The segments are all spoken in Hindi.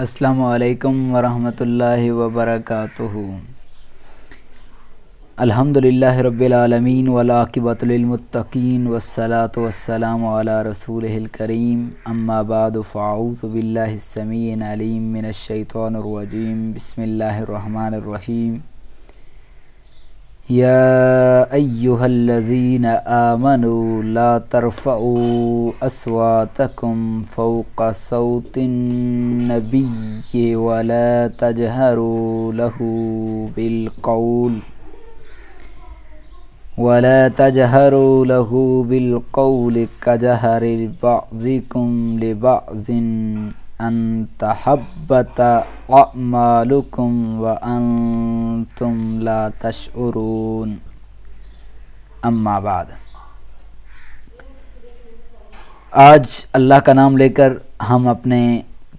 अस्सलाम वालेकुम वबरक वबरकातुहु रबालमीन रब्बिल आलमीन वलाकिबतुलिलमुत्तकीन वस्सलातु अला रसूलिहिल करीम अम्मा बाद फ़ाऊज़ु बसमिल्लर अलीम मिनश शैतानिर रजीम बिस्मिल्लाहिर रहमानिर रहीम يا أيها الذين آمنوا لا ترفعوا أصواتكم فوق صوت النبي ولا تجهروا له بالقول ولا تجهروا له بالقول كجهر بعضكم لبعض अनतहबत व अम्माबाद आज अल्लाह का नाम लेकर हम अपने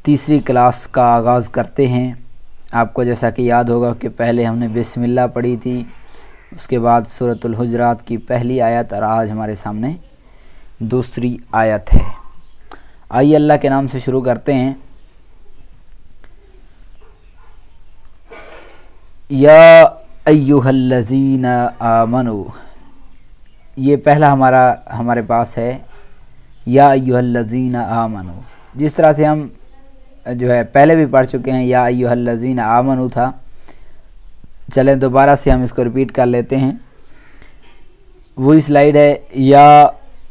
तीसरी क्लास का आगाज़ करते हैं आपको जैसा कि याद होगा कि पहले हमने बिस्मिल्लाह पढ़ी थी उसके बाद सूरतुल हजरात की पहली आयत और आज हमारे सामने दूसरी आयत है आइए अल्लाह के नाम से शुरू करते हैं या अयुहल्लजीन आमनु ये पहला हमारा हमारे पास है या अयुहल्लजीन आमनु जिस तरह से हम जो है पहले भी पढ़ चुके हैं या अयुहल्लजीन आमनु था चलें दोबारा से हम इसको रिपीट कर लेते हैं वही स्लाइड है या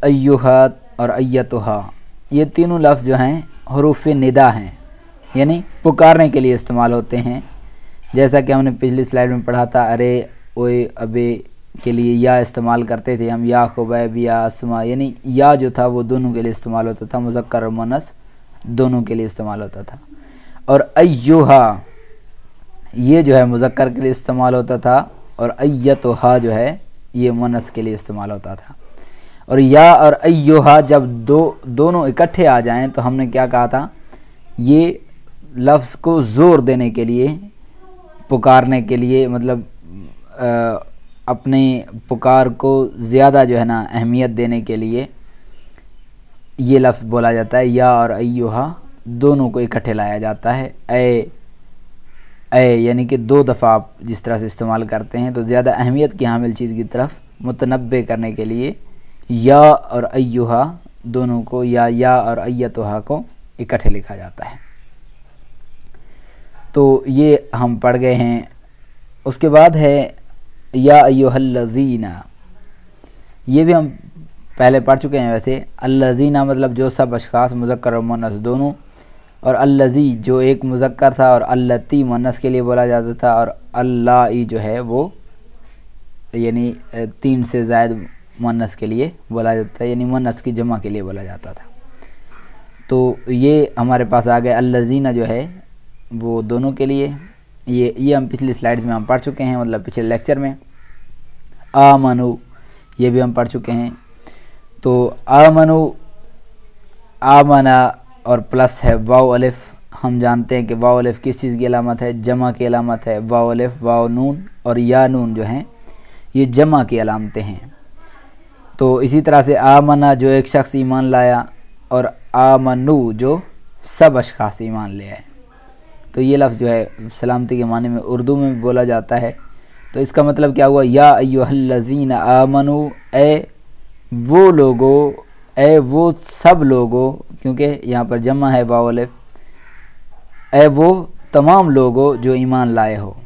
अयुहत और अय्यतुहा ये तीनों लफ्ज़ जो हैं हरूफ निदा हैं यानी पुकारने के लिए इस्तेमाल होते हैं जैसा कि हमने पिछली स्लाइड में पढ़ा था अरे ओए अबे के लिए या इस्तेमाल करते थे हम या खुबैब या आसमा यानी या जो था वो दोनों के लिए इस्तेमाल होता था मुजक्कर और मनस दोनों के लिए इस्तेमाल होता था और अयोहा ये जो है मुजक्कर के लिए इस्तेमाल होता था और अयतोहा जो है ये मनस के लिए इस्तेमाल होता था और या और अयोहा जब दो दोनों इकट्ठे आ जाएं तो हमने क्या कहा था ये लफ्ज़ को ज़ोर देने के लिए पुकारने के लिए मतलब आ, अपने पुकार को ज़्यादा जो है ना अहमियत देने के लिए ये लफ्ज़ बोला जाता है या और अयोहा दोनों को इकट्ठे लाया जाता है ए ए यानी कि दो दफ़ा आप जिस तरह से इस्तेमाल करते हैं तो ज़्यादा अहमियत की हामिल चीज़ की तरफ मुतनबे करने के लिए या और अयुहा दोनों को या या और अयतुहा को इकट्ठे लिखा जाता है तो ये हम पढ़ गए हैं उसके बाद है या अयुहल्लजीना ये भी हम पहले पढ़ चुके हैं वैसे अल्लजीना मतलब जो सब अशखास मुजक्र और मोनस दोनों और अल्लजी जो एक मुजक्र था और अल्लती मोनस के लिए बोला जाता था और अल्लाई जो है वो यानी तीन से जायद मुन्नस के लिए बोला जाता है यानी मुनस की जमा के लिए बोला जाता था तो ये हमारे पास आ गए अल्लाजीना जो है वो दोनों के लिए ये ये हम पिछली स्लाइड्स में हम पढ़ चुके हैं मतलब पिछले लेक्चर में आमनु ये भी हम पढ़ चुके हैं तो आमनु आमना और प्लस है वाओ अलिफ हम जानते हैं कि वाओ अलिफ किस चीज़ की अलामत है जमा की अलामत है वाओ अलिफ वाओ नून और या नून जो हैं ये जमा की अलामतें हैं तो इसी तरह से आमना जो एक शख्स ईमान लाया और आमनु जो सब अशास ईमान ले आए तो ये लफ्ज़ जो है सलामती के माने में उर्दू में भी बोला जाता है तो इसका मतलब क्या हुआ या अयोहल्लजीन आमनु ए वो लोगो ए वो सब लोगो क्योंकि यहाँ पर जमा है बावलफ ए वो तमाम लोगो जो ईमान लाए हो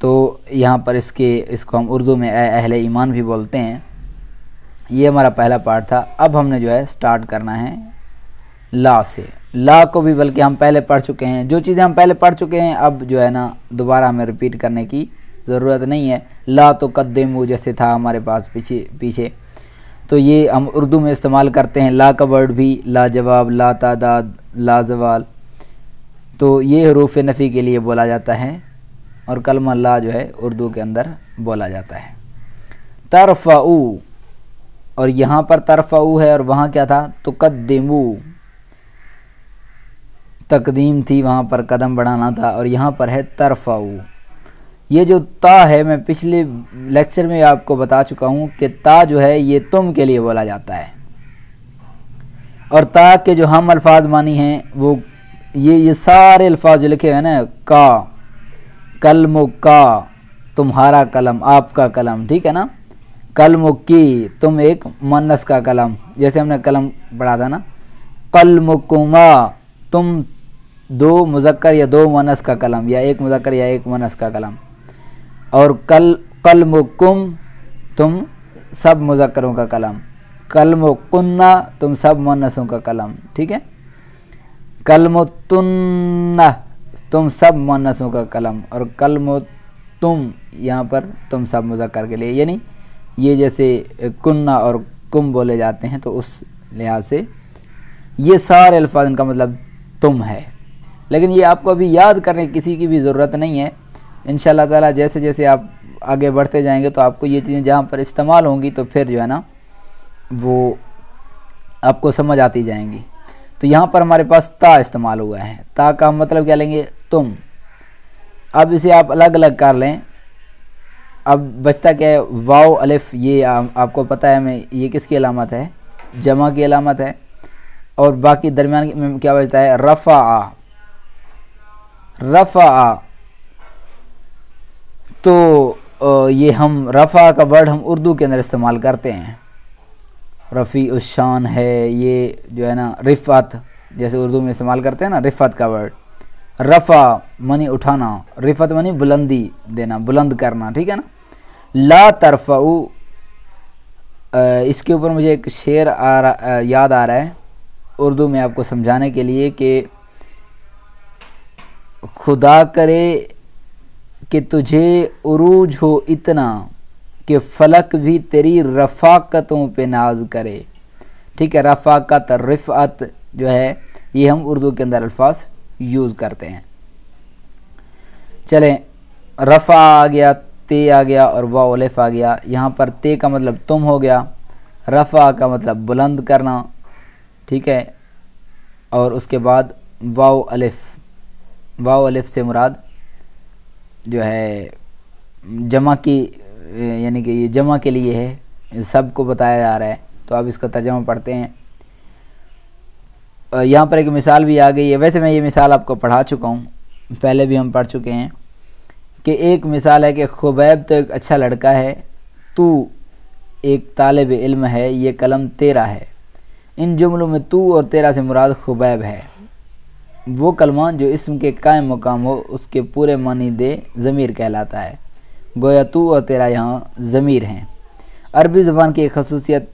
तो यहाँ पर इसके इसको हम उर्दू में अहल ईमान भी बोलते हैं ये हमारा पहला पार्ट था अब हमने जो है स्टार्ट करना है ला से ला को भी बल्कि हम पहले पढ़ चुके हैं जो चीज़ें हम पहले पढ़ चुके हैं अब जो है ना दोबारा हमें रिपीट करने की ज़रूरत नहीं है ला तो कद्दमू जैसे था हमारे पास पीछे पीछे तो ये हम उर्दू में इस्तेमाल करते हैं ला का वर्ड भी ला जवाब ला तादाद लाजवाल तो ये हरूफ नफ़ी के लिए बोला जाता है और कलमा ला जो है उर्दू के अंदर बोला जाता है तरफ़ाऊ और यहाँ पर ऊ है और वहाँ क्या था तुकदमू तकदीम थी वहाँ पर कदम बढ़ाना था और यहाँ पर है तरफ़ाऊ ये जो ता है मैं पिछले लेक्चर में आपको बता चुका हूँ कि ता जो है ये तुम के लिए बोला जाता है और ता के जो हम अल्फाज मानी हैं वो ये ये सारे अल्फाज लिखे हैं ना का कलमुक्का तुम्हारा कलम आपका कलम ठीक है ना की तुम एक मनस का कलम जैसे हमने कलम पढ़ा था ना कुमा तुम दो मुजक्कर या दो मनस का कलम या एक मुजक्कर या एक मनस का कलम और कल कुम तुम सब मुजक्करों का कलम कुन्ना तुम सब मनसों का कलम ठीक है तुन्ना तुम सब मुन्नसों का कलम और कलम तुम यहाँ पर तुम सब मुजक्कर के लिए यानी ये जैसे कुन्ना और कुम बोले जाते हैं तो उस लिहाज से ये सारे अल्फाज इनका मतलब तुम है लेकिन ये आपको अभी याद करने किसी की भी ज़रूरत नहीं है इन ताला जैसे जैसे आप आगे बढ़ते जाएंगे तो आपको ये चीज़ें जहाँ पर इस्तेमाल होंगी तो फिर जो है ना वो आपको समझ आती जाएंगी तो यहाँ पर हमारे पास ता इस्तेमाल हुआ है ता का मतलब क्या लेंगे तुम अब इसे आप अलग अलग कर लें अब बचता क्या है वाओ अलिफ ये आ, आपको पता है मैं ये किसकी अलामत है जमा की अलामत है और बाकी दरमियान में क्या बचता है रफ़ा आ रफ़ा आ तो ये हम रफ़ा का वर्ड हम उर्दू के अंदर इस्तेमाल करते हैं रफ़ी उशान है ये जो है ना रिफ़त जैसे उर्दू में इस्तेमाल करते हैं ना रिफ़त का वर्ड रफ़ा मनी उठाना रिफ़त मनी बुलंदी देना बुलंद करना ठीक है ना ला तरफ इसके ऊपर मुझे एक शेर आ रहा याद आ रहा है उर्दू में आपको समझाने के लिए कि खुदा करे कि तुझे उरूज हो इतना कि फलक भी तेरी रफ़ाकतों पे नाज करे ठीक है रफ़ाकत रिफ़त जो है ये हम उर्दू के अंदर अल्फाज यूज़ करते हैं चलें रफ़ा आ गया ते आ गया और वाउलफ़ आ गया यहाँ पर ते का मतलब तुम हो गया रफ़ा का मतलब बुलंद करना ठीक है और उसके बाद वाओ अलिफ वाओ अलिफ से मुराद जो है जमा की यानी कि ये जमा के लिए है सबको बताया जा रहा है तो आप इसका तर्जमा पढ़ते हैं यहाँ पर एक मिसाल भी आ गई है वैसे मैं ये मिसाल आपको पढ़ा चुका हूँ पहले भी हम पढ़ चुके हैं कि एक मिसाल है कि खुबैब तो एक अच्छा लड़का है तू एक तालब इल्म है ये कलम तेरा है इन जुमलों में तू और तेरा से मुराद खुबैब है वो कलमा जो इसम के कायम मकाम हो उसके पूरे मानी दे ज़मीर कहलाता है गोया तू और तेरा यहाँ ज़मीर हैं अरबी ज़बान की एक खसूसियत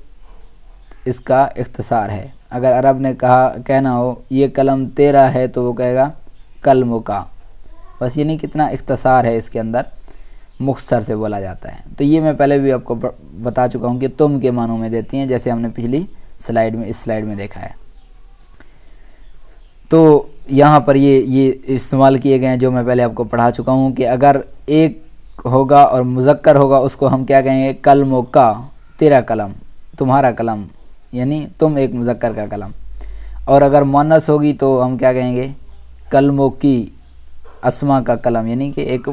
इसका इख्तसार है अगर अरब ने कहा कहना हो ये कलम तेरा है तो वो कहेगा कलम का बस यानी कितना इख्तसार है इसके अंदर मुख्तर से बोला जाता है तो ये मैं पहले भी आपको बता चुका हूँ कि तुम के मानों में देती हैं जैसे हमने पिछली स्लाइड में इस स्लाइड में देखा है तो यहाँ पर ये ये इस्तेमाल किए गए हैं जो मैं पहले आपको पढ़ा चुका हूँ कि अगर एक होगा और मुजक्कर होगा उसको हम क्या कहेंगे कलमो का तेरा कलम तुम्हारा कलम यानी तुम एक मुजक्कर का कलम और अगर मोनस होगी तो हम क्या कहेंगे कलमों की असमा का कलम यानी कि एक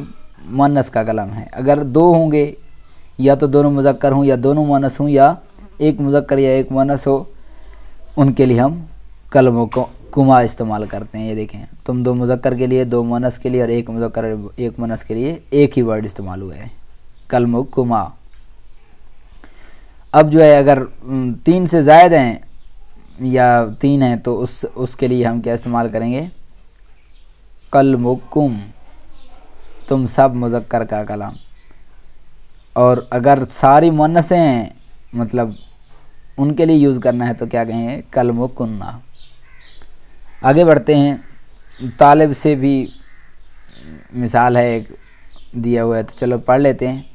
मोनस का कलम है अगर दो होंगे या तो दोनों मुजक्कर हों या दोनों मोनस हों या एक मुजक्कर या एक मोनस हो उनके लिए हम कलमों को कुमा इस्तेमाल करते हैं ये देखें तुम दो मुजक्कर के लिए दो मनस के लिए और एक मुजक्कर एक मनस के लिए एक ही वर्ड इस्तेमाल हुआ है कलम कुमा अब जो है अगर तीन से ज़ायद हैं या तीन हैं तो उस उसके लिए हम क्या इस्तेमाल करेंगे कलम कुम तुम सब मुजक्कर का कलाम और अगर सारी मुनसें हैं मतलब उनके लिए यूज़ करना है तो क्या कहेंगे कलम कन्ना आगे बढ़ते हैं तालब से भी मिसाल है एक दिया हुआ है तो चलो पढ़ लेते हैं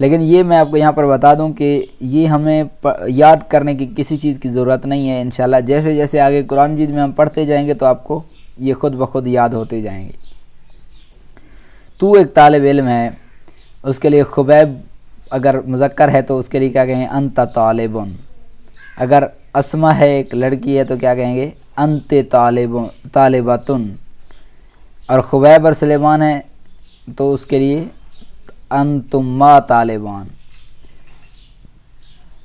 लेकिन ये मैं आपको यहाँ पर बता दूँ कि ये हमें याद करने की किसी चीज़ की ज़रूरत नहीं है इन जैसे जैसे आगे कुरान जीत में हम पढ़ते जाएंगे तो आपको ये खुद ब खुद याद होते जाएंगे तू एक तालब इलम है उसके लिए खुबैब अगर मुजक्र है तो उसके लिए क्या कहेंगे अंत तालिबन अगर असमा है एक लड़की है तो क्या कहेंगे अंत तालिब तालिबातन और खुबैब और सलेमान है तो उसके लिए अंतुमा तालिबान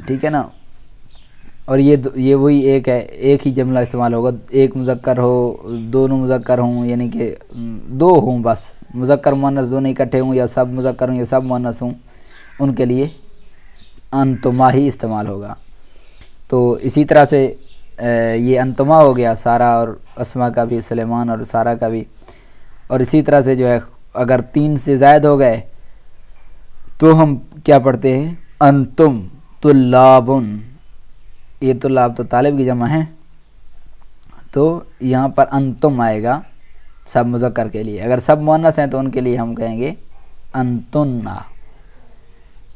ठीक है ना और ये ये वही एक है एक ही जमला इस्तेमाल होगा एक मुजक्कर हो दोनों मुजक्कर हों यानी कि दो हों बस मुजक्कर मुनस दोनों इकट्ठे हों या सब मुजक्कर हों या सब मुनस हों उनके लिए अंतुमा ही इस्तेमाल होगा तो इसी तरह से ये अंतमा हो गया सारा और असमा का भी सलेमान और सारा का भी और इसी तरह से जो है अगर तीन से जायद हो गए तो हम क्या पढ़ते हैं अंतुम तुल्लाबुन ये तुल्लाब तो तालिब की जमा है तो यहाँ पर अंतुम आएगा सब मुजक्कर के लिए अगर सब मोनस हैं तो उनके लिए हम कहेंगे अंतुन्ना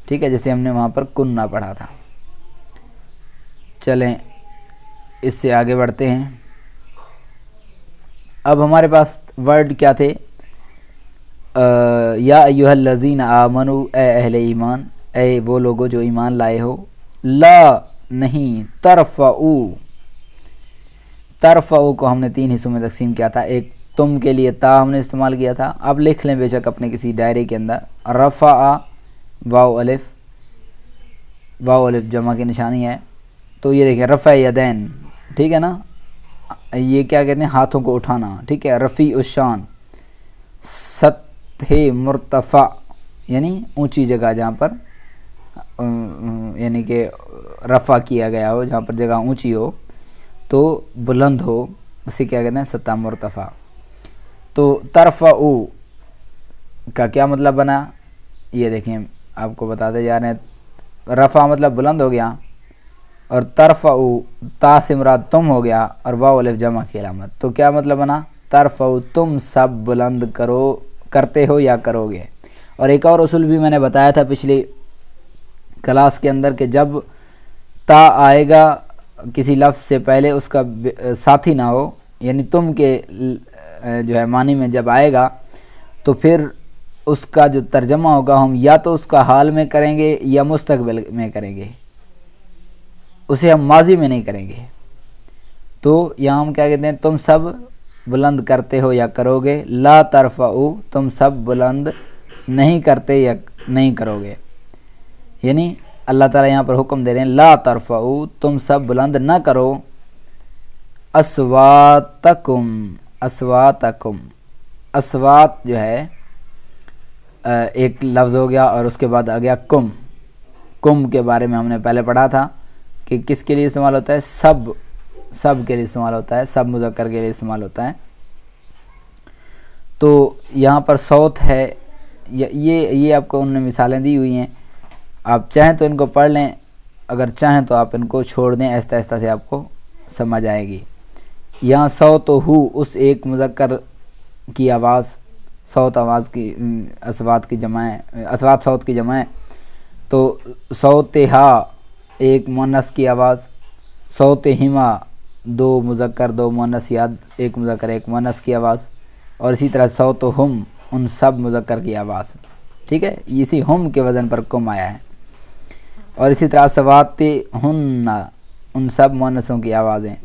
ठीक है जैसे हमने वहाँ पर कुन्ना पढ़ा था चलें इससे आगे बढ़ते हैं अब हमारे पास वर्ड क्या थे आ, या अयुहल लजीन आमनु मनु अहल ईमान ए वो लोगो जो ईमान लाए हो ला नहीं तरफ ऊ तरफ ऊ को हमने तीन हिस्सों में तकसीम किया था एक तुम के लिए ता हमने इस्तेमाल किया था अब लिख लें बेशक अपने किसी डायरे के अंदर रफ़ा वाओ अलिफ वाओ अलिफ जमा की निशानी है तो ये देखें रफ़ा यदैन ठीक है ना ये क्या कहते हैं हाथों को उठाना ठीक है रफ़ी उशान सतह मुर्तफ़ा यानी ऊंची जगह जहाँ पर यानी कि रफ़ा किया गया हो जहाँ पर जगह ऊंची हो तो बुलंद हो उसे क्या कहते हैं सतह मुर्तफ़ा तो तरफ़ा ऊ का क्या मतलब बना ये देखें आपको बताते जा रहे हैं रफ़ा मतलब बुलंद हो गया और तरफ तासिमरा तुम हो गया और वाउलफ जमा की अलामत तो क्या मतलब बना तरफ तुम सब बुलंद करो करते हो या करोगे और एक और उसूल भी मैंने बताया था पिछली क्लास के अंदर कि जब ता आएगा किसी लफ्ज़ से पहले उसका साथी ना हो यानी तुम के जो है मानी में जब आएगा तो फिर उसका जो तर्जमा होगा हम या तो उसका हाल में करेंगे या मुस्तकबिल में करेंगे उसे हम माजी में नहीं करेंगे तो यहाँ हम क्या कहते हैं तुम सब बुलंद करते हो या करोगे ला तरफ़ाऊ तुम सब बुलंद नहीं करते या नहीं करोगे यानी अल्लाह ताला यहाँ पर हुक्म दे रहे हैं ला तरफ़ाऊ तुम सब बुलंद ना करो असवातकुम असवातकुम असवात जो है एक लफ्ज़ हो गया और उसके बाद आ गया कुम कुम के बारे में हमने पहले पढ़ा था कि किसके लिए इस्तेमाल होता है सब सब के लिए इस्तेमाल होता है सब मुजक्कर के लिए इस्तेमाल होता है तो यहाँ पर सौत है ये ये आपको उन्होंने मिसालें दी हुई हैं आप चाहें तो इनको पढ़ लें अगर चाहें तो आप इनको छोड़ दें ऐसा ऐसा से आपको समझ आएगी यहाँ सौ तो हु उस एक मुजक्कर की आवाज़ सौत आवाज़ की असवात की जमाएँ असवात सौत की जमाएँ तो सौत हा एक मोनस की आवाज़ सौत हिमा दो मुजक्र दो मोनस याद एक मुजक्र एक मोनस की आवाज़ और इसी तरह सौत हम उन सब मुजक्र की आवाज़ ठीक है इसी हम के वज़न पर कुम आया है और इसी तरह सवात हन्ना उन सब मोनसों की आवाज़ें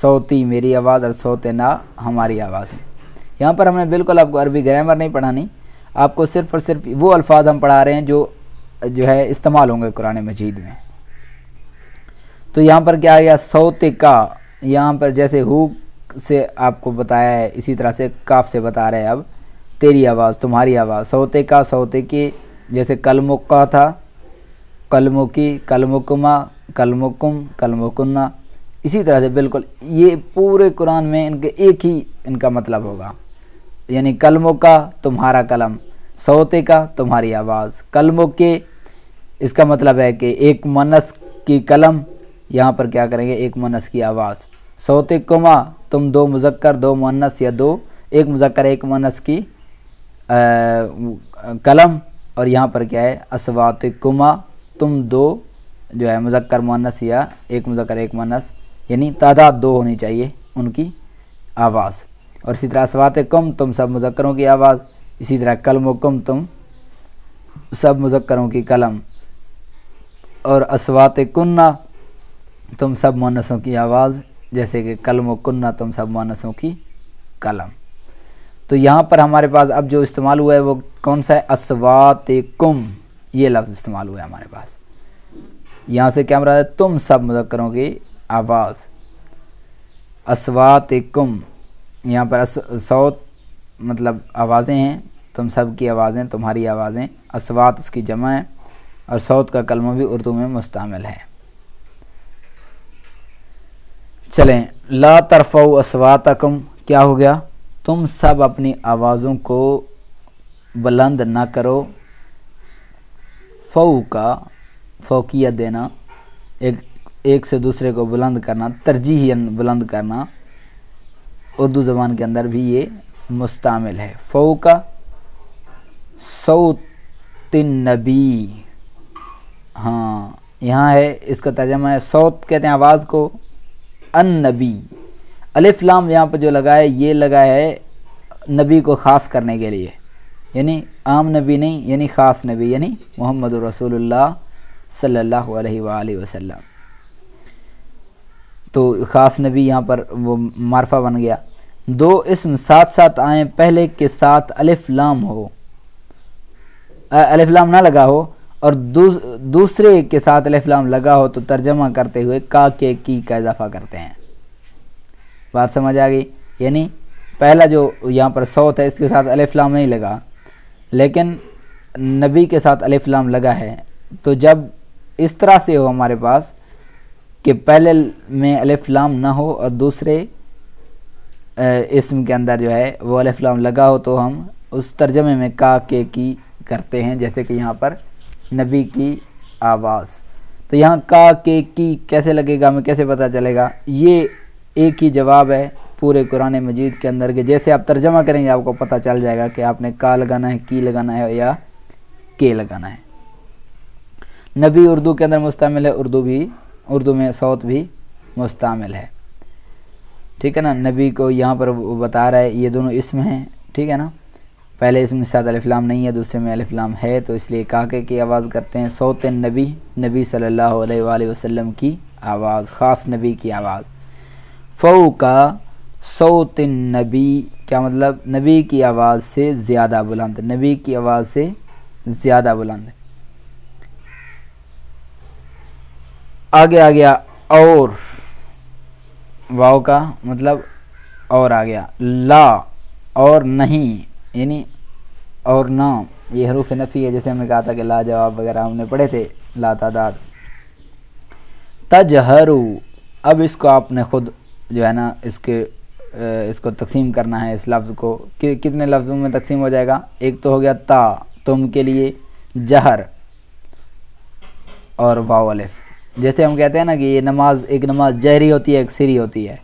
सौती मेरी आवाज़ और सौत ना हमारी आवाज़ें यहाँ पर हमने बिल्कुल आपको अरबी ग्रामर नहीं पढ़ानी आपको सिर्फ और सिर्फ वो अल्फाज हम पढ़ा रहे हैं जो जो है इस्तेमाल होंगे कुरान मजीद में तो यहाँ पर क्या आ गया सौते का यहाँ पर जैसे हु से आपको बताया है इसी तरह से काफ से बता रहे हैं अब तेरी आवाज़ तुम्हारी आवाज़ सौते का सौते की जैसे कलमुक का था कलमुकी कलमुकमा कलमुकुम कलमुकन्ना इसी तरह से बिल्कुल ये पूरे कुरान में इनके एक ही इनका मतलब होगा यानी कलमों का तुम्हारा कलम सौते का तुम्हारी आवाज़ कलमों के इसका मतलब है कि एक मनस की कलम यहाँ पर क्या करेंगे एक मुनस की आवाज़ सोते कुमा तुम दो मुजक्कर दो मुनस या दो एक मुजक्कर एक मुनस की आ, कलम और यहाँ पर क्या है असवात कुमा तुम दो जो है मुजक्कर मुनस या एक मुजक्कर एक मुनस यानी तादाद दो होनी चाहिए उनकी आवाज़ और इसी तरह असवात कम तुम सब मुजक्करों की आवाज़ इसी तरह कलम कुम तुम सब मुजक्करों की कलम और असवात कन्ना तुम सब मानसों की आवाज़ जैसे कि कलम कन्ना तुम सब मानसों की कलम तो यहाँ पर हमारे पास अब जो इस्तेमाल हुआ है वो कौन सा है असवात कुम ये लफ्ज़ इस्तेमाल हुआ है हमारे पास यहाँ से क्या मरा है तुम सब मुजक्रों की आवाज़ असवात कुम यहाँ पर सौत मतलब आवाज़ें हैं तुम सब की आवाज़ें तुम्हारी आवाज़ें असवात उसकी जमा है और सौत का कलमा भी उर्दू में मुस्तमिल है चलें ला तरफ़ असवातकम क्या हो गया तुम सब अपनी आवाज़ों को बुलंद ना करो फ़ऊ का फ़ौकियत देना एक एक से दूसरे को बुलंद करना तरजीह बुलंद करना उर्दू ज़बान के अंदर भी ये मुस्तमिल है फ़ऊ का सऊत नबी हाँ यहाँ है इसका तर्जमा है सौत कहते हैं आवाज़ को अन नबी अलिफ लाम यहाँ पर जो लगा है ये लगा है नबी को ख़ास करने के लिए यानी आम नबी नहीं यानी ख़ास नबी यानी मोहम्मद रसूल सल्ला वसम तो ख़ास नबी यहाँ पर वो मारफा बन गया दो इसम साथ साथ आए पहले के साथ अलिफ लाम हो अलिफ लाम ना लगा हो और दूस, दूसरे के साथ अलफ़लाम लगा हो तो तर्जमा करते हुए का के की का इजाफा करते हैं बात समझ आ गई यानी पहला जो यहाँ पर सौत है इसके साथ अलफ़लाम नहीं लगा लेकिन नबी के साथ अलफ़लाम लगा है तो जब इस तरह से हो हमारे पास कि पहले में अलफ़लाम ना हो और दूसरे इसम के अंदर जो है वो अलफ़लाम लगा हो तो हम उस तर्जमे में का के की करते हैं जैसे कि यहाँ पर नबी की आवाज़ तो यहाँ का के की कैसे लगेगा हमें कैसे पता चलेगा ये एक ही जवाब है पूरे कुरान मजीद के अंदर के जैसे आप तर्जमा करेंगे आपको पता चल जाएगा कि आपने का लगाना है की लगाना है या के लगाना है नबी उर्दू के अंदर मुस्तमिल है उर्दू भी उर्दू में सौत भी मुस्तमिल है ठीक है ना नबी को यहाँ पर बता रहा है ये दोनों इसम हैं ठीक है ना पहले इसमें साथ अलफ़लाम नहीं है दूसरे में अलफ़लाम है तो इसलिए काके की आवाज़ करते हैं सौत नबी नबी सल्लल्लाहु अलैहि वसल्लम की आवाज़ ख़ास नबी की आवाज़ फ़ो का सौत नबी क्या मतलब नबी की आवाज़ से ज़्यादा बुलंद नबी की आवाज़ से ज़्यादा बुलंद आगे आ गया और वाओ का मतलब और आ गया ला और नहीं यानी और ना ये हरूफ नफ़ी है जैसे हमने कहा था कि लाजवाब वगैरह हमने पढ़े थे ला तादाद तजहरू अब इसको आपने ख़ुद जो है ना इसके इसको तकसीम करना है इस लफ्ज़ को कि कितने लफ्ज़ों में तकसीम हो जाएगा एक तो हो गया ता तुम के लिए जहर और वाओलिफ जैसे हम कहते हैं ना कि ये नमाज एक नमाज जहरी होती है एक सिरी होती है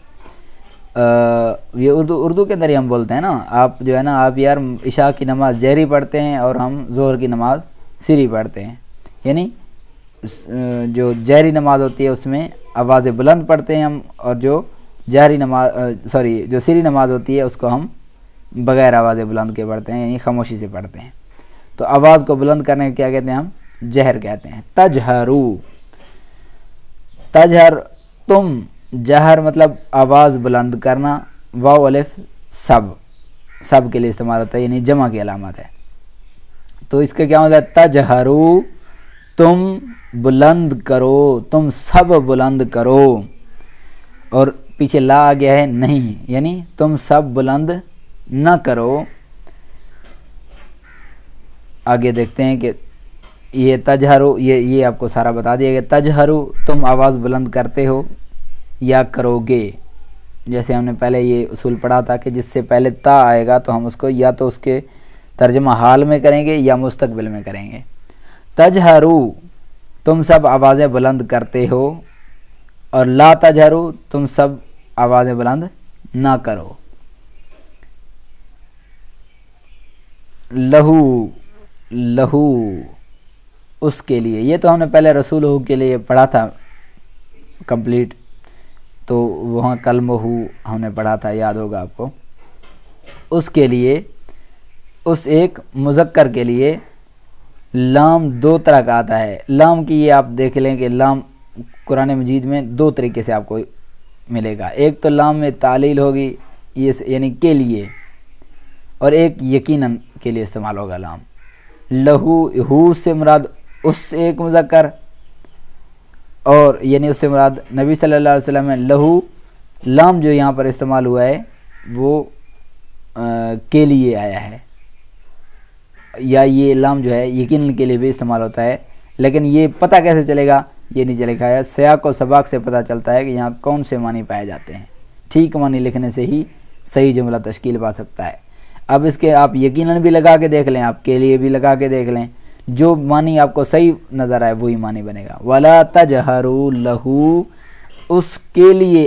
ये उर्दू उर्दू के अंदर ही हम बोलते हैं ना आप जो है ना आप यार इशा की नमाज़ जहरी पढ़ते हैं और हम ज़ोर की नमाज़ सीरी पढ़ते हैं यानी जो जहरी नमाज़ होती है उसमें आवाज़ें बुलंद पढ़ते हैं हम और जो जहरी नमाज सॉरी जो सीरी नमाज होती है उसको हम बग़ैर आवाज़ें बुलंद के पढ़ते हैं यानी खामोशी से पढ़ते हैं तो आवाज़ को बुलंद करने को क्या कहते हैं हम जहर कहते हैं तजहरू तजहर तुम जहर मतलब आवाज़ बुलंद करना वाव अलिफ सब सब के लिए इस्तेमाल होता है यानी जमा की अलामत है तो इसका क्या मतलब तजहरू तुम बुलंद करो तुम सब बुलंद करो और पीछे ला आ गया है नहीं यानी तुम सब बुलंद न करो आगे देखते हैं कि ये तजहरू ये ये आपको सारा बता दिया गया तजहरू तुम आवाज़ बुलंद करते हो या करोगे जैसे हमने पहले ये उसूल पढ़ा था कि जिससे पहले ता आएगा तो हम उसको या तो उसके तर्जमा हाल में करेंगे या मुस्तबिल में करेंगे तजहरू तुम सब आवाज़ें बुलंद करते हो और ला तजहरू तुम सब आवाज़ें बुलंद ना करो लहू लहू उसके लिए ये तो हमने पहले रसूल के लिए पढ़ा था कंप्लीट तो वहाँ कल महू हमने पढ़ा था याद होगा आपको उसके लिए उस एक मुजक्कर के लिए लाम दो तरह का आता है लाम की ये आप देख लें कि लाम कुरान मजीद में दो तरीके से आपको मिलेगा एक तो लाम में तालील होगी ये यानी के लिए और एक यकीनन के लिए इस्तेमाल होगा लाम लहू हू से मुराद उस एक मुजक्कर और यानी उससे मुराद नबी सल्लल्लाहु अलैहि वसल्लम लहू लाम जो यहाँ पर इस्तेमाल हुआ है वो आ, के लिए आया है या ये लाम जो है यकीन के लिए भी इस्तेमाल होता है लेकिन ये पता कैसे चलेगा ये नहीं चलेगा या सयाक और सबाक से पता चलता है कि यहाँ कौन से मानी पाए जाते हैं ठीक मानी लिखने से ही सही जुमला तश्कील पा सकता है अब इसके आप यकीनन भी लगा के देख लें आप के लिए भी लगा के देख लें जो मानी आपको सही नज़र आए वही मानी बनेगा वला तजहरु लहू उसके लिए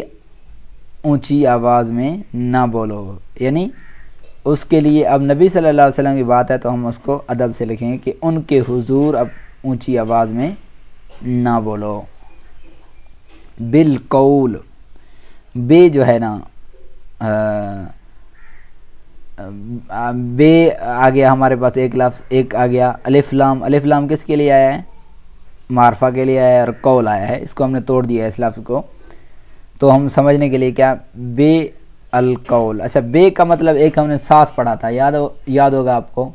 ऊंची आवाज़ में ना बोलो यानी उसके लिए अब नबी सल्लल्लाहु अलैहि वसल्लम की बात है तो हम उसको अदब से लिखेंगे कि उनके हुजूर अब ऊंची आवाज़ में ना बोलो बिल्कुल बे जो है ना बे आ गया हमारे पास एक लफ्स एक आ गया अलिफ्लाम अलिफ्लाम किसके लिए आया है मारफा के लिए आया है और कौल आया है इसको हमने तोड़ दिया है इस लफ्ज़ को तो हम समझने के लिए क्या बे अल कौल अच्छा बे का मतलब एक हमने साथ पढ़ा था याद हो याद होगा आपको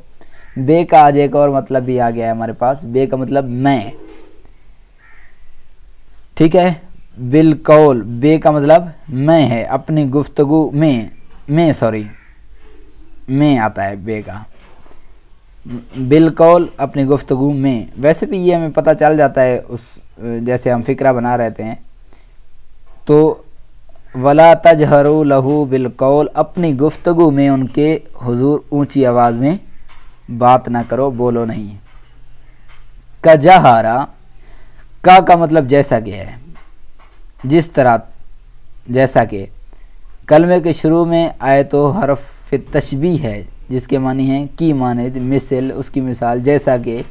बे का आज एक और मतलब भी आ गया है हमारे पास बे का मतलब मैं ठीक है बिल कौल बे का मतलब मैं है अपनी गुफ्तगु में मैं सॉरी में आता है बेगा बिलकौल अपनी गुफ्तु में वैसे भी ये हमें पता चल जाता है उस जैसे हम फिक्रा बना रहते हैं तो वला तजहरू लहू बिलकौल अपनी गुफ्तु में उनके हुजूर ऊंची आवाज़ में बात ना करो बोलो नहीं कजहारा का का मतलब जैसा कि है जिस तरह जैसा कि कलमे के शुरू में आए तो हरफ फिर तशबी है जिसके मानी हैं की माने मिसल उसकी मिसाल जैसा कि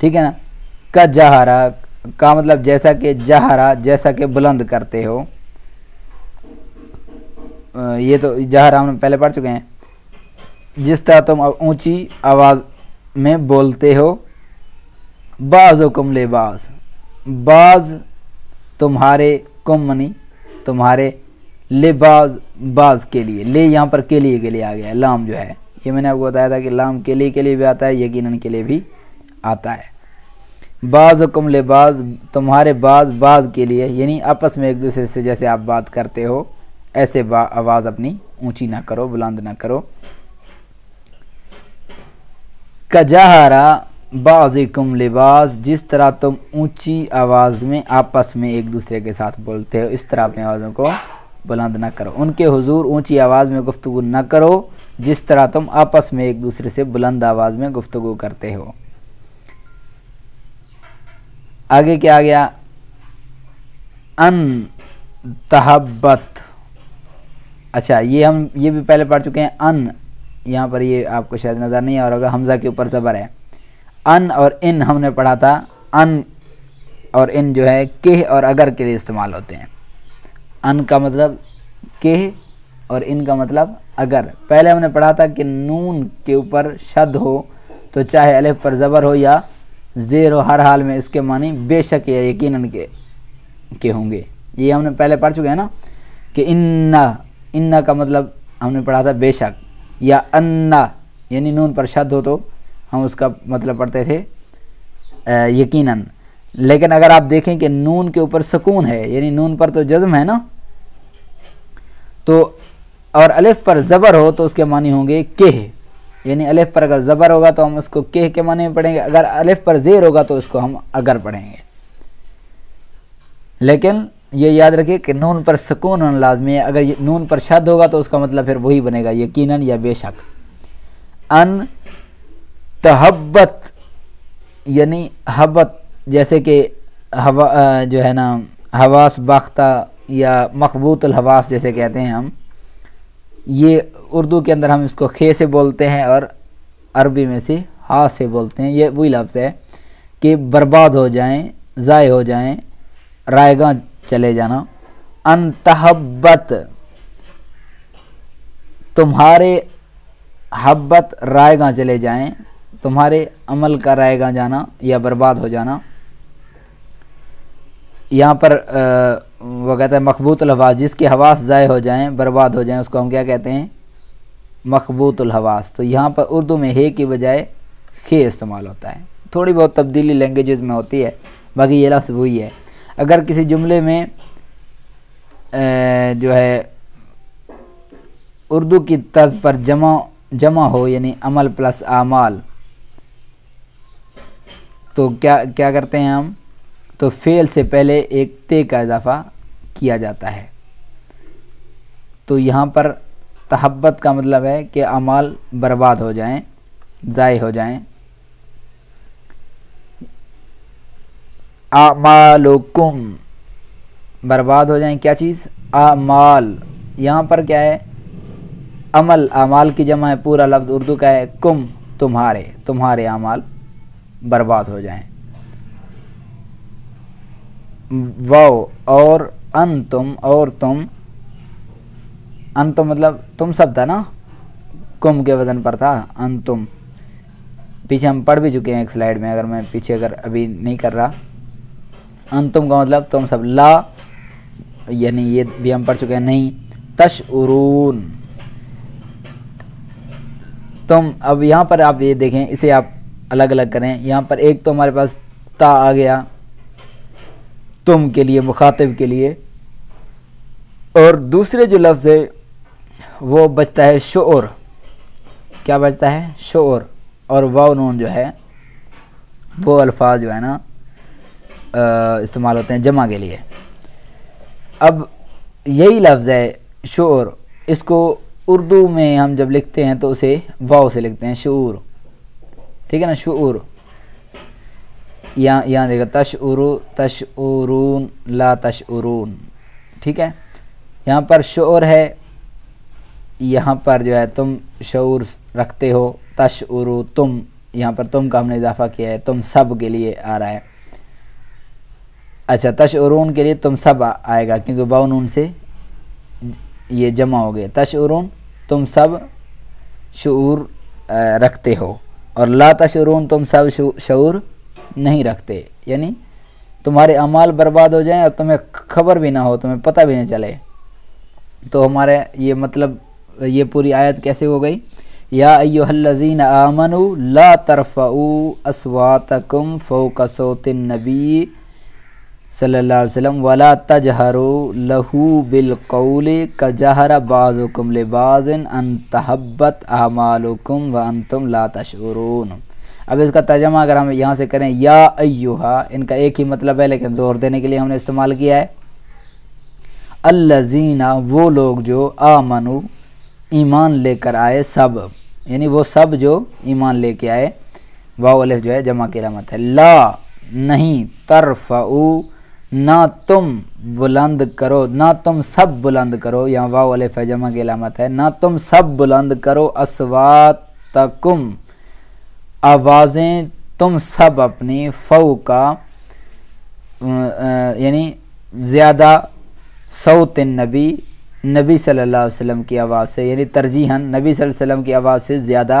ठीक है ना का जहारा का मतलब जैसा कि जहारा जैसा कि बुलंद करते हो ये तो जहारा हम पहले पढ़ चुके हैं जिस तरह तुम ऊंची आवाज़ में बोलते हो बाज कुम ले बाज बाज तुम्हारे कुम मनी तुम्हारे लेबाज बाज के लिए ले यहाँ पर के लिए के लिए आ गया है लाम जो है ये मैंने आपको बताया था कि लाम के लिए के लिए भी आता है यकीन के लिए भी आता है बाज कम लेबाज तुम्हारे बाज बाज के लिए यानी आपस में एक दूसरे से जैसे आप बात करते हो ऐसे आवाज़ अपनी ऊंची ना करो बुलंद ना करो कजहरा कम लिबास जिस तरह तुम ऊंची आवाज़ में आपस में एक दूसरे के साथ बोलते हो इस तरह अपनी आवाज़ों को बुलंद ना करो उनके हुजूर ऊंची आवाज़ में गुफ्तु न करो जिस तरह तुम आपस में एक दूसरे से बुलंद आवाज़ में गुफ्तु करते हो आगे क्या आ गया अन तहबत अच्छा ये हम ये भी पहले पढ़ चुके हैं अन यहाँ पर ये आपको शायद नज़र नहीं आ रहा होगा हमज़ा के ऊपर सबर है अन और इन हमने पढ़ा था अन और इन जो है केह और अगर के लिए इस्तेमाल होते हैं अन का मतलब के और इन का मतलब अगर पहले हमने पढ़ा था कि नून के ऊपर शद हो तो चाहे अलिफ पर ज़बर हो या ज़ेर हो हर हाल में इसके मानी बेशक या यकीन के के होंगे ये हमने पहले पढ़ चुके हैं ना कि इन्ना इन्ना का मतलब हमने पढ़ा था बेशक या अन्ना यानी नून पर शद हो तो हम उसका मतलब पढ़ते थे यकीनन लेकिन अगर आप देखें कि नून के ऊपर सुकून है यानी नून पर तो जज्म है ना तो और अलिफ पर ज़बर हो तो उसके मानी होंगे केह यानी अलिफ पर अगर ज़बर होगा तो हम उसको केह के माने में पढ़ेंगे अगर अलिफ पर ज़ेर होगा तो उसको हम अगर पढ़ेंगे लेकिन ये याद रखिए कि नून पर सुकून होना लाजमी है अगर नून पर शद होगा तो उसका मतलब फिर वही बनेगा यकीन या बेशक अन तहबत यानी हबत जैसे कि हवा जो है ना हवास बाख्ता या मकबूत हवास जैसे कहते हैं हम ये उर्दू के अंदर हम इसको खे से बोलते हैं और अरबी में से हा से बोलते हैं ये वही लफ्ज़ है कि बर्बाद हो जाएं ज़ाय हो जाएं रायगा चले जाना अनतहब्बत तुम्हारे हब्बत रायगा चले जाएं तुम्हारे अमल का रायगा जाना या बर्बाद हो जाना यहाँ पर वो कहता है मकबूत हवास जिसके हवास ज़ाय हो जाएँ बर्बाद हो जाएँ उसको हम क्या कहते हैं मकबूत हवास तो यहाँ पर उर्दू में हे की बजाय खे इस्तेमाल होता है थोड़ी बहुत तब्दीली लैंग्वेज में होती है बाकी ये लफ्स वही है अगर किसी जुमले में जो है उर्दू की तर्ज पर जमा जमा हो यानी अमल प्लस आमाल तो क्या क्या करते हैं हम तो फेल से पहले एक ते का इजाफा किया जाता है तो यहाँ पर तहब्बत का मतलब है कि अमाल बर्बाद हो जाएं ज़ाय हो जाएं आमालुकुम बर्बाद हो जाएं क्या चीज़ आमाल यहाँ पर क्या है अमल आमाल की जमा है पूरा लफ्ज़ उर्दू का है कुम तुम्हारे तुम्हारे आमाल बर्बाद हो जाएं वो और अन तुम और तुम अन तुम तो मतलब तुम सब था ना कुम के वजन पर था अन तुम पीछे हम पढ़ भी चुके हैं एक स्लाइड में अगर मैं पीछे अगर अभी नहीं कर रहा अंतुम का मतलब तुम सब ला यानी ये भी हम पढ़ चुके हैं नहीं तश उरून तुम अब यहाँ पर आप ये देखें इसे आप अलग अलग करें यहाँ पर एक तो हमारे पास ता आ गया तुम के लिए मुखातिब के लिए और दूसरे जो लफ्ज़ है वो बचता है शोर क्या बचता है शोर और वाव जो है वो अल्फाज जो है ना इस्तेमाल होते हैं जमा के लिए अब यही लफ्ज़ है शोर इसको उर्दू में हम जब लिखते हैं तो उसे वाव से लिखते हैं शूर ठीक है ना शूर यहाँ यहाँ देखा तश उरु तश उरून ला तश उरून ठीक है यहाँ पर शोर है यहाँ पर जो है तुम शोर रखते हो तश उरु तुम यहाँ पर तुम का हमने इजाफा किया है तुम सब के लिए आ रहा है अच्छा तश उरून के लिए तुम सब आएगा क्योंकि बाउनून से ये जमा हो गए तश उरून तुम सब शूर रखते हो और ला तशरून तुम सब शूर नहीं रखते यानी तुम्हारे अमाल बर्बाद हो जाएं और तुम्हें खबर भी ना हो तुम्हें पता भी नहीं चले तो हमारे ये मतलब ये पूरी आयत कैसे हो गई या अयोहल्लजीन आमनु ला तरफ असवातकुम फ़ोक सोतिन नबी सल्ला वसम वला तजहरो लहू बिलकौल कजहरा बाज़ुकुम लिबाज़िन अन तहब्बत आमालकुम व अन तुम ला तशरून अब इसका तर्जमा अगर हम यहाँ से करें या अयुहा इनका एक ही मतलब है लेकिन जोर देने के लिए हमने इस्तेमाल किया है अल्लाजीना वो लोग जो आमनु ईमान लेकर आए सब यानी वो सब जो ईमान लेके आए वाह जो है जमा की रामत है ला नहीं तरफ ना तुम बुलंद करो ना तुम सब बुलंद करो यहाँ वाह वाले फैजमा की अलामत है ना तुम सब बुलंद करो असवा तकुम आवाज़ें तुम सब अपनी फ़ो का यानी ज़्यादा सऊत नबी नबी सल्लल्लाहु अलैहि वसल्लम की आवाज़ से यानी तरजीहन नबी वसल्लम की आवाज़ से ज़्यादा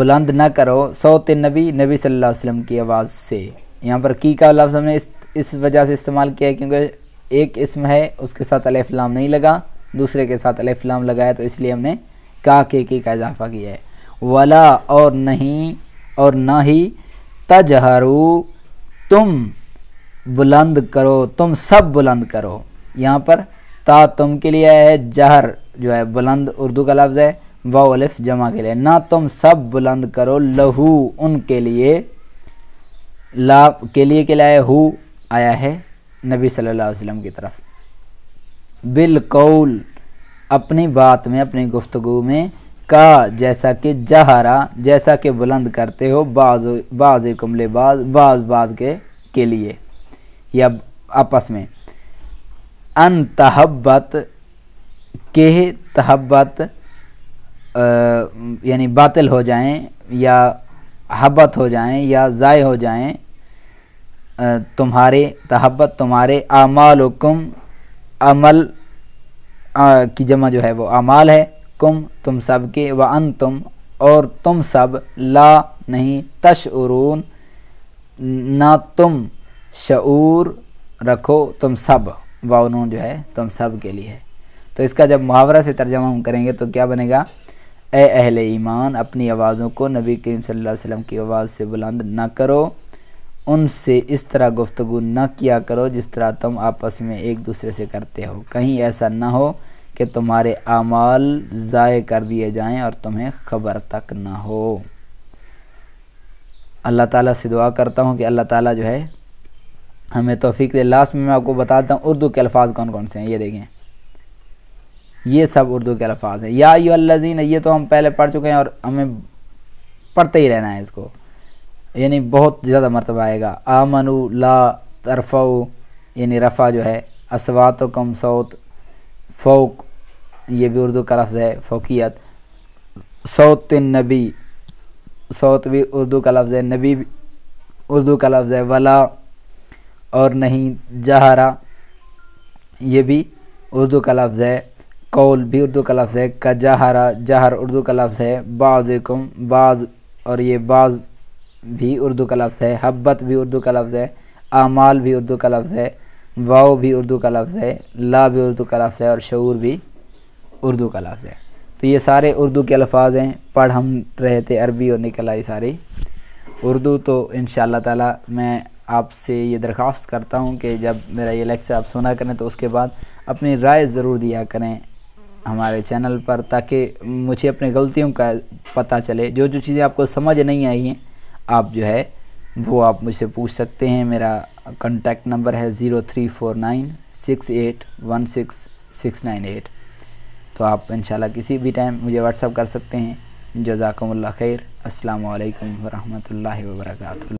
बुलंद ना करो सऊत नबी नबी सल्लल्लाहु अलैहि वसल्लम की आवाज़ से यहाँ पर की का लफ्ज़ हमने इस इस वजह से इस्तेमाल किया है क्योंकि एक इसम है उसके साथ अलिफ्लाम नहीं लगा दूसरे के साथ अलिफ्लाम लगाया तो इसलिए हमने का के की का इजाफ़ा किया है वला और नहीं और ना ही तजहरू तुम बुलंद करो तुम सब बुलंद करो यहाँ पर ता तुम के लिए है जहर जो है बुलंद उर्दू का लफ्ज़ है वलिफ जमा के लिए ना तुम सब बुलंद करो लहू उनके लिए ला के लिए के लिए हु आया है नबी सल्लल्लाहु अलैहि वसल्लम की तरफ बिल्कुल अपनी बात में अपनी गुफ्तगु में का जैसा कि जहरा जैसा कि बुलंद करते हो बाज बाज कुमले बाज बाज बाज के के लिए या आपस में अन तहबत के तहबत यानी बातिल हो जाएं या हबत हो जाएं या ज़ाय हो जाएं तुम्हारे तहबत तुम्हारे अमालकुम अमल आ, की जमा जो है वो अमाल है कुम तुम सब के व अन तुम और तुम सब ला नहीं उरून ना तुम शूर रखो तुम सब वाउनून जो है तुम सब के लिए है तो इसका जब मुहावरा से तर्जमा हम करेंगे तो क्या बनेगा ए अहल ईमान अपनी आवाज़ों को नबी करीम सल्लल्लाहु अलैहि वसल्लम की आवाज़ से बुलंद ना करो उनसे इस तरह गुफ्तु ना किया करो जिस तरह तुम आपस में एक दूसरे से करते हो कहीं ऐसा ना हो कि तुम्हारे अमाल ज़ाय कर दिए जाएं और तुम्हें ख़बर तक ना हो अल्लाह ताला से दुआ करता हूँ कि अल्लाह ताला जो है हमें तोफ़ी दे लास्ट में मैं आपको बताता हूँ उर्दू के अल्फाज कौन कौन से हैं ये देखें ये सब उर्दू के अल्फाज हैं या यू अल्लाजीन ये तो हम पहले पढ़ चुके हैं और हमें पढ़ते ही रहना है इसको यानी बहुत ज़्यादा मरतबा आएगा आमनु ला तरफ़ यानी रफ़ा जो है असवात कम सौत फ़ोक ये भी उर्दू का लफ्ज़ है फ़ोकियत सौत नबी सौत भी उर्दू का लफ्ज़ है नबी उर्दू का लफ्ज़ है वला और नहीं जहरा ये भी उर्दू का लफ्ज़ है कौल भी उर्दू का लफ्ज़ है कजहरा जहर उर्दू का लफ्ज़ है कुम बाज़ और ये बाज़ भी उर्दू का लफ्ज़ है हब्बत भी उर्दू का लफ्ज़ है आमाल भी उर्दू का लफ्ज़ है वाओ भी उर्दू का लफ्ज़ है ला भी उर्दू का लफ्ज़ है और शूर भी उर्दू का लफ्ज़ है तो ये सारे उर्दू के अल्फाज हैं पढ़ हम रहे थे अरबी और निकल आई सारी उर्दू तो इन ताला मैं आपसे ये दरख्वास्त करता हूँ कि जब मेरा ये लेक्चर आप सुना करें तो उसके बाद अपनी राय ज़रूर दिया करें हमारे चैनल पर ताकि मुझे अपनी गलतियों का पता चले जो जो चीज़ें आपको समझ नहीं आई हैं आप जो है वो आप मुझसे पूछ सकते हैं मेरा कॉन्टैक्ट नंबर है zero three four nine six eight one six six nine eight तो आप इन किसी भी टाइम मुझे व्हाट्सअप कर सकते हैं जजाकमल्ला खैर अल्लाम वरहमल वर्का